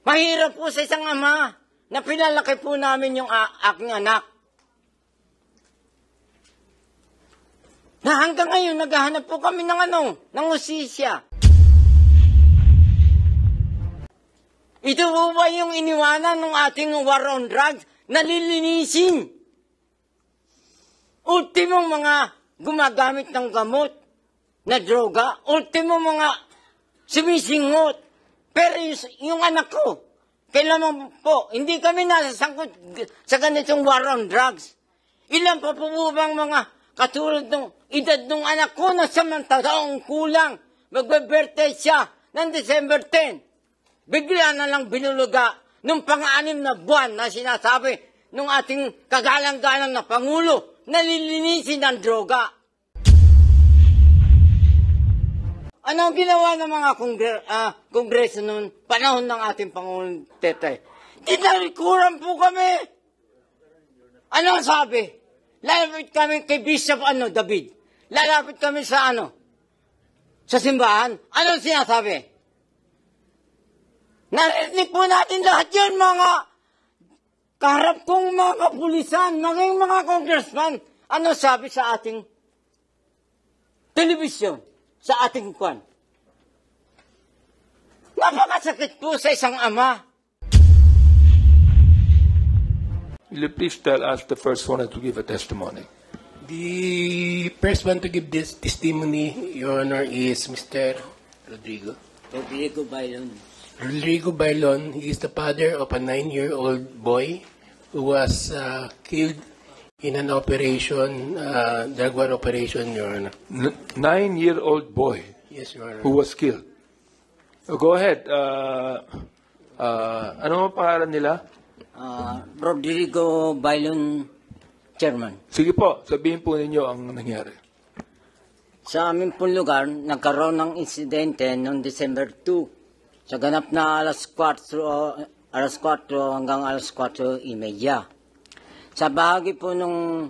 Mahirap po sa isang ama na pinalaki po namin yung aking anak. Na hanggang ngayon, naghahanap po kami ng ano, ng usisya. Ito po ba yung iniwanan ng ating war on drugs na lilinisin? Ultimo mga gumagamit ng gamot na droga, ultimo mga sumisingot, pero yung anak ko, kailan mo po, hindi kami nasasangkot sa ganitong war on drugs. Ilan pa po bang mga katulad ng edad ng anak ko na samang kulang, magbe-birthday siya ng December 10. Bigla na lang binuluga nung pang-anim na buwan na sinasabi nung ating kagalang-galang na Pangulo, nalilinisin ang droga. Ano ang ginawa ng mga kongre- ah, kongreso noon, panahon ng ating Pangulong Tetay? Tinalikuran po kami! Ano sabi? Lalapit kami kay Bishop ano, David. Lalapit kami sa ano? Sa simbahan. Ano ang sinasabi? Narinig po natin lahat yun, mga kaharap kong mga kapulisan, naging mga congressman. Ano sabi sa ating television? sa ating kwan. Napakasakit po sa isang ama. Will you please tell us the first one to give a testimony? The first one to give this testimony, Your Honor, is Mr. Rodrigo. Rodrigo Bailon. Rodrigo Bailon, he is the father of a nine-year-old boy who was uh, killed in an operation, uh, drug war operation, Your Honor. N- nine-year-old boy. Yes, Your Honor. Who was killed. Oh, go ahead. Uh, uh, ano ang pangalan nila? Uh, Rodrigo Bailon, Chairman. Sige po, sabihin po ninyo ang nangyari. Sa aming pong lugar, nagkaroon ng insidente noong December 2 sa ganap na alas 4, alas 4 hanggang alas 4 4.30. Sa bahagi po nung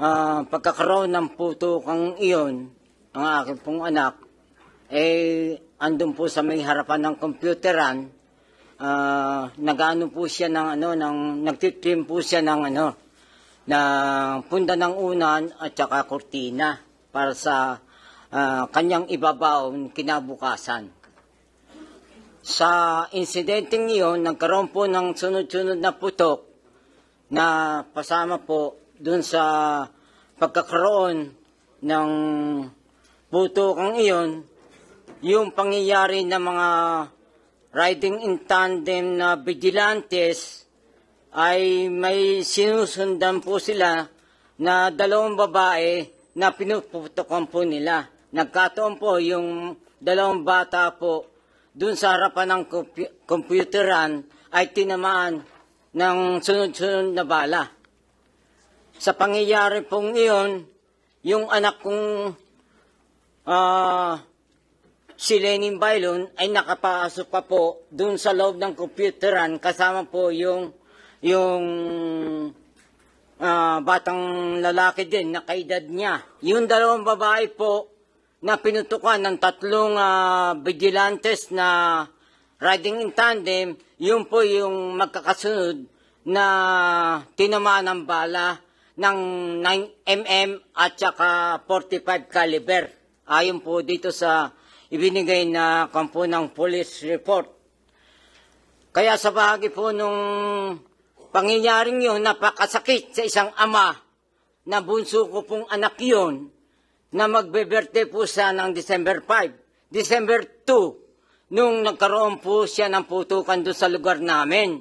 uh, pagkakaroon ng putukang iyon, ang akin pong anak, eh, andun po sa may harapan ng computeran, uh, nagano po siya ng ano, ng, nagtitrim po siya ng ano, ng punda ng unan at saka kortina para sa uh, kanyang ibabaon kinabukasan. Sa insidente ngayon, nagkaroon po ng sunod-sunod na putok na kasama po dun sa pagkakaroon ng putokang iyon, yung pangyayari ng mga riding in tandem na vigilantes ay may sinusundan po sila na dalawang babae na pinuputokan po nila. Nagkataon po yung dalawang bata po dun sa harapan ng computeran ay tinamaan ng sunod-sunod na bala. Sa pangyayari pong iyon, yung anak kong uh, si Lenin Bailon ay nakapasok pa po dun sa loob ng computeran kasama po yung yung uh, batang lalaki din na kaedad niya. Yung dalawang babae po na pinutukan ng tatlong uh, vigilantes na riding in tandem, yun po yung magkakasunod na tinamaan ng bala ng 9mm at saka 45 caliber. Ayon po dito sa ibinigay na kampo ng police report. Kaya sa bahagi po nung pangyayaring yun, napakasakit sa isang ama na bunso ko pong anak yun na magbeberte po sa ng December 5, December 2, nung nagkaroon po siya ng putukan doon sa lugar namin.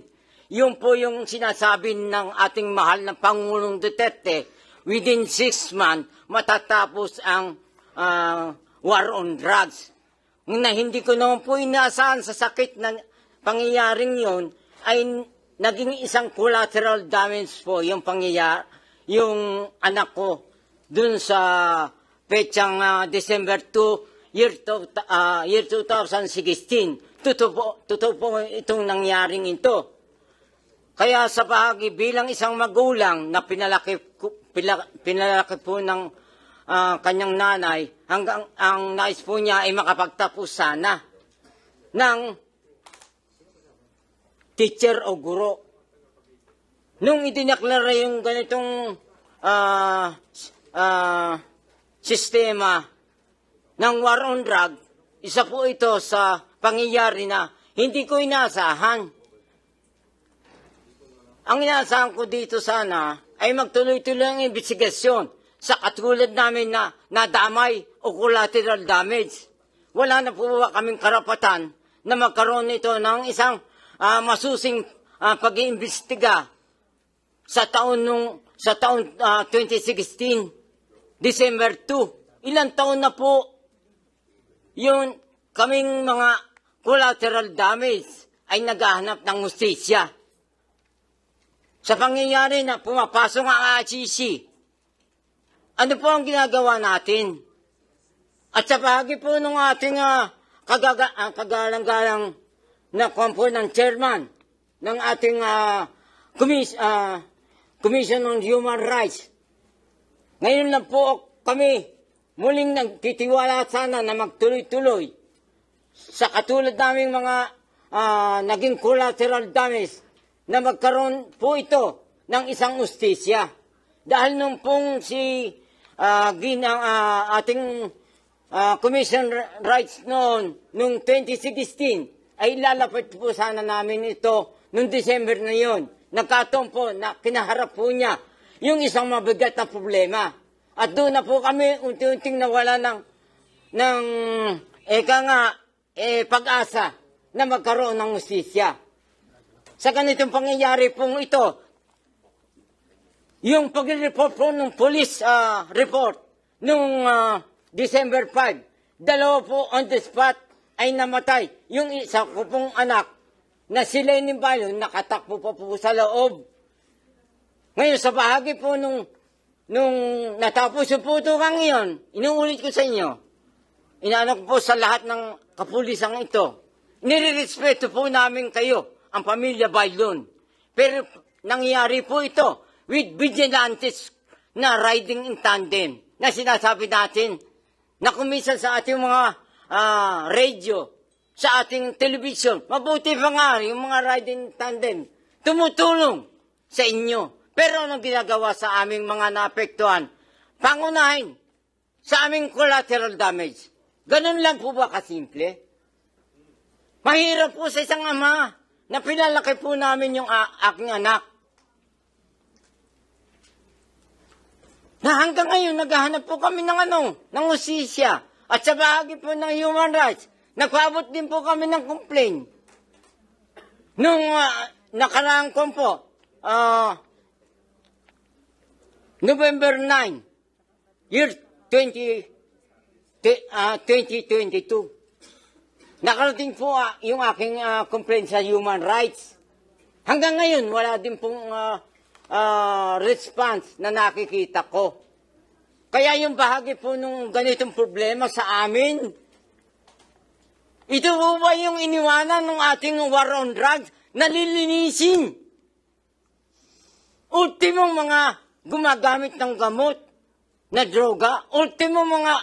Yun po yung sinasabi ng ating mahal na Pangulong Duterte. Within six months, matatapos ang uh, war on drugs. Na hindi ko naman po inaasahan sa sakit na pangyayaring yon ay naging isang collateral damage po yung pangyayari, yung anak ko dun sa petsang uh, December 2, year, to, uh, ah, year 2016. Totoo, totoo po itong nangyaring ito. Kaya sa bahagi bilang isang magulang na pinalaki, pila, pinalaki po ng uh, kanyang nanay, hanggang ang nais po niya ay makapagtapos sana ng teacher o guro. Nung idinaklara yung ganitong uh, uh, sistema, ng war on drug, isa po ito sa pangyayari na hindi ko inaasahan. Ang inaasahan ko dito sana ay magtuloy-tuloy ang investigasyon sa katulad namin na nadamay o collateral damage. Wala na po ba kaming karapatan na magkaroon nito ng isang uh, masusing uh, pag-iimbestiga sa taon nung sa taon uh, ah, 2016 December 2 ilang taon na po yun, kaming mga collateral damage ay naghahanap ng justisya. Sa pangyayari na pumapasok ang ICC, ano po ang ginagawa natin? At sa bahagi po ng ating uh, uh, kagalang-galang na kompo ng chairman ng ating uh, ah, commis, uh, Commission on Human Rights, ngayon lang po kami Muling nagtitiwala sana na magtuloy-tuloy sa katulad naming mga uh, naging collateral damage na magkaroon po ito ng isang ustisya. Dahil nung pong si uh, ah, ginang, uh, ah, ating uh, commission rights noon, nung 2016, ay lalapat po sana namin ito nung December na yon. Nagkataon po na kinaharap po niya yung isang mabigat na problema. At doon na po kami unti-unting nawala ng, ng eka nga, eh, pag-asa na magkaroon ng ustisya. Sa ganitong pangyayari pong ito, yung pag-report po ng police uh, report nung uh, December 5, dalawa po on the spot ay namatay. Yung isa ko pong anak na si Lenin Bayon nakatakbo pa po, po sa loob. Ngayon sa bahagi po nung Nung natapos yung putukan ngayon, inuulit ko sa inyo, inaano ko po sa lahat ng kapulisang ito, nilirespeto po namin kayo, ang pamilya Baylon. Pero nangyari po ito with vigilantes na riding in tandem na sinasabi natin na kumisan sa ating mga uh, ah, radio, sa ating television. Mabuti pa nga yung mga riding in tandem. Tumutulong sa inyo pero anong ginagawa sa aming mga naapektuhan? Pangunahin sa aming collateral damage. Ganun lang po ba kasimple? Mahirap po sa isang ama na pinalaki po namin yung aking anak. Na hanggang ngayon, naghahanap po kami ng ano, ng usisya. At sa bahagi po ng human rights, nagpaabot din po kami ng complaint. Nung uh, nakaraang ko po, uh, ah, November 9, year 20, uh, 2022. Nakarating po uh, yung aking uh, ah, complaint sa human rights. Hanggang ngayon, wala din pong uh, uh, response na nakikita ko. Kaya yung bahagi po nung ganitong problema sa amin, ito po ba yung iniwanan ng ating war on drugs na lilinisin? Ultimong mga gumagamit ng gamot na droga, ultimo mga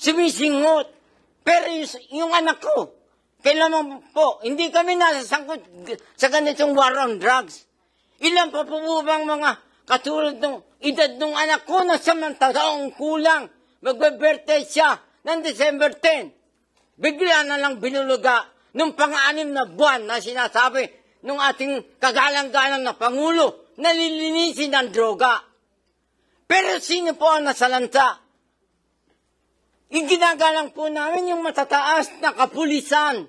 sumisingot. Pero yung, yung anak ko, kailan po, hindi kami nasasangkot sa ganitong war on drugs. Ilang pa po bang mga katulad ng edad ng anak ko na samang taong kulang, magbe-birthday siya ng December 10. Bigla na lang binuluga nung pang-anim na buwan na sinasabi nung ating kagalang-galang na Pangulo nalilinisin ang droga. Pero sino po ang nasalanta? Iginagalang po namin yung matataas na kapulisan.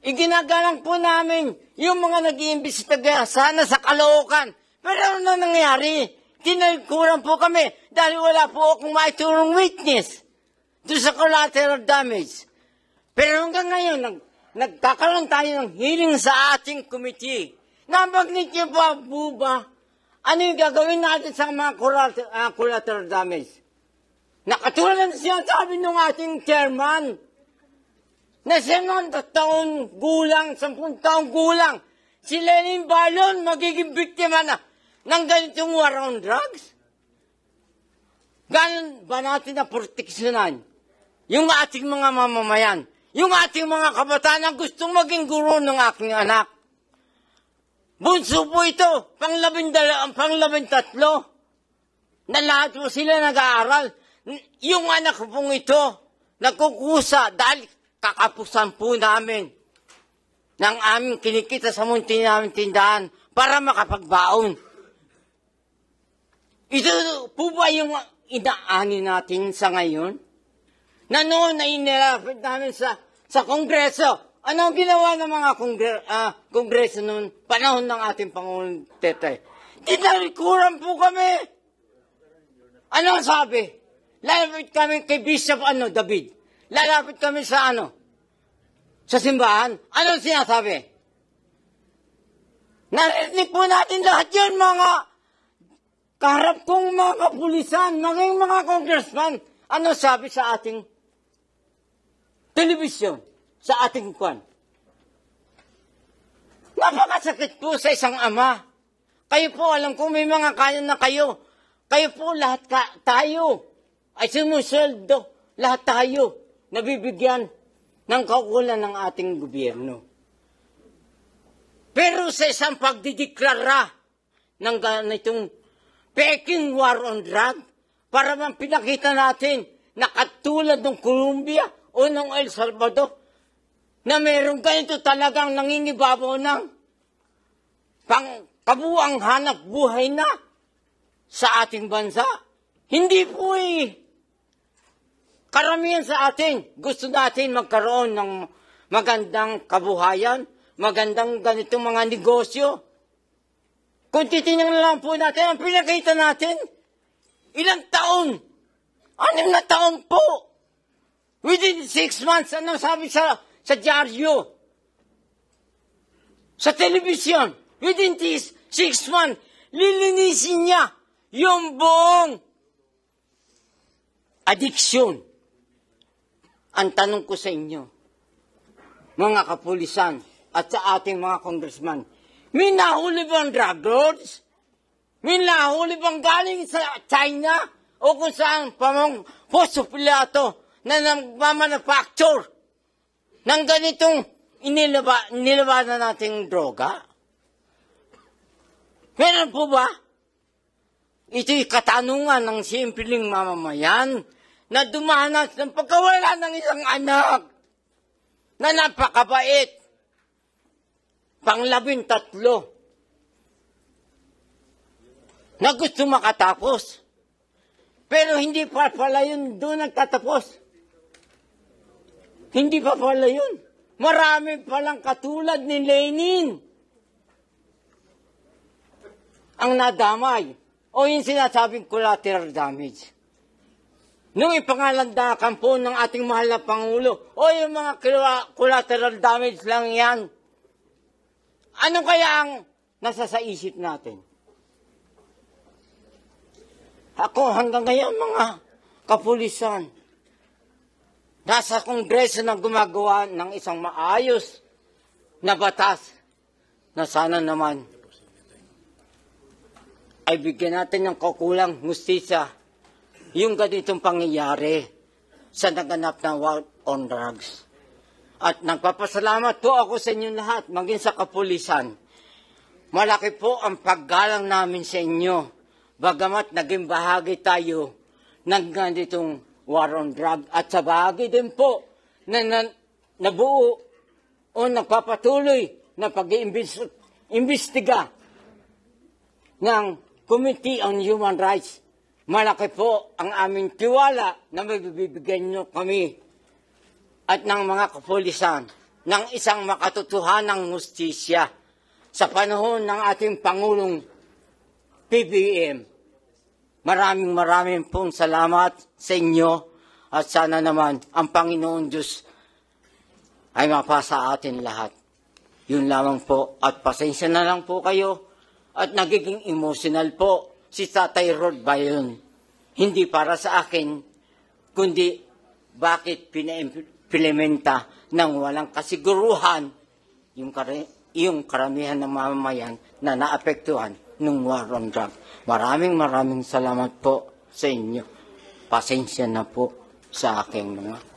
Iginagalang po namin yung mga nag-iimbestiga sana sa kalookan. Pero ano nangyari? Tinalikuran po kami dahil wala po akong maiturong witness doon sa collateral damage. Pero hanggang ngayon, nag, nagkakaroon tayo ng hearing sa ating committee. Nabanggit niyo ba, buba, ano yung gagawin natin sa mga collateral, uh, collateral damage? Nakatulad siya sinasabi ng ating chairman na siyang taon gulang, sampung taong gulang, si Lenin Balon magiging biktima na ng ganitong war on drugs? Ganon ba natin na proteksyonan yung ating mga mamamayan, yung ating mga kabataan na gustong maging guro ng aking anak? Bunso po ito, panglabindala, ang panglabintatlo, na lahat po sila nag-aaral. Yung anak ko pong ito, nagkukusa dahil kakapusan po namin ng aming kinikita sa munti namin tindahan para makapagbaon. Ito po ba yung inaani natin sa ngayon? Na noon ay inilapit namin sa, sa Kongreso, ano ang ginawa ng mga kongre- ah, kongreso noon, panahon ng ating Pangulong Tetay? Tinalikuran po kami! Ano ang sabi? Lalapit kami kay Bishop ano, David. Lalapit kami sa ano? Sa simbahan. Ano ang sinasabi? Narinig po natin lahat yun, mga karap kong mga kapulisan, naging mga congressman. Ano sabi sa ating television? sa ating kwan. Napakasakit po sa isang ama. Kayo po, alam ko, may mga kaya na kayo. Kayo po, lahat ka, tayo ay sinuseldo. Lahat tayo nabibigyan ng kaukulan ng ating gobyerno. Pero sa isang pagdideklara ng ganitong peking war on drug, para man pinakita natin na katulad ng Colombia o ng El Salvador, na meron ganito talagang nangingibabaw ng pang kabuang hanap buhay na sa ating bansa. Hindi po eh. Karamihan sa atin, gusto natin magkaroon ng magandang kabuhayan, magandang ganitong mga negosyo. Kung titingnan lang po natin, ang pinakita natin, ilang taon, anim na taon po, within six months, anong sabi sa sa dyaryo, sa telebisyon, within this six months, lilinisin niya yung buong addiction. Ang tanong ko sa inyo, mga kapulisan at sa ating mga congressman, may nahuli bang drug lords? May nahuli bang galing sa China? O kung saan pamang posupilato na nagmamanufacture ng ganitong inilaba, nilaba na nating droga? Meron po ba? Ito'y katanungan ng simpleng mamamayan na dumanas ng pagkawala ng isang anak na napakabait. Panglabing tatlo na gusto makatapos. Pero hindi pa pala yun doon nagtatapos. Hindi pa pala yun. Marami palang katulad ni Lenin ang nadamay o yung sinasabing collateral damage. Nung ipangalandakan po ng ating mahal na Pangulo, o yung mga collateral damage lang yan, ano kaya ang nasa sa isip natin? Ako hanggang ngayon mga kapulisan, nasa kongreso na gumagawa ng isang maayos na batas na sana naman ay bigyan natin ng kukulang mustisya yung ganitong pangyayari sa naganap ng war on drugs. At nagpapasalamat po ako sa inyo lahat, maging sa kapulisan. Malaki po ang paggalang namin sa inyo, bagamat naging bahagi tayo ng ganitong war on drug at sa bahagi din po na, na nabuo o nagpapatuloy na pag imbestiga ng Committee on Human Rights. Malaki po ang aming tiwala na may nyo kami at ng mga kapulisan ng isang makatotohanang hustisya sa panahon ng ating Pangulong PBM. Maraming maraming pong salamat sa inyo at sana naman ang Panginoon Diyos ay mapasa atin lahat. Yun lamang po at pasensya na lang po kayo at nagiging emotional po si Tatay Rod Bayon. Hindi para sa akin, kundi bakit pinaimplementa ng walang kasiguruhan yung, kar- yung karamihan ng mamamayan na naapektuhan ng warong on drug. Maraming maraming salamat po sa inyo. Pasensya na po sa aking mga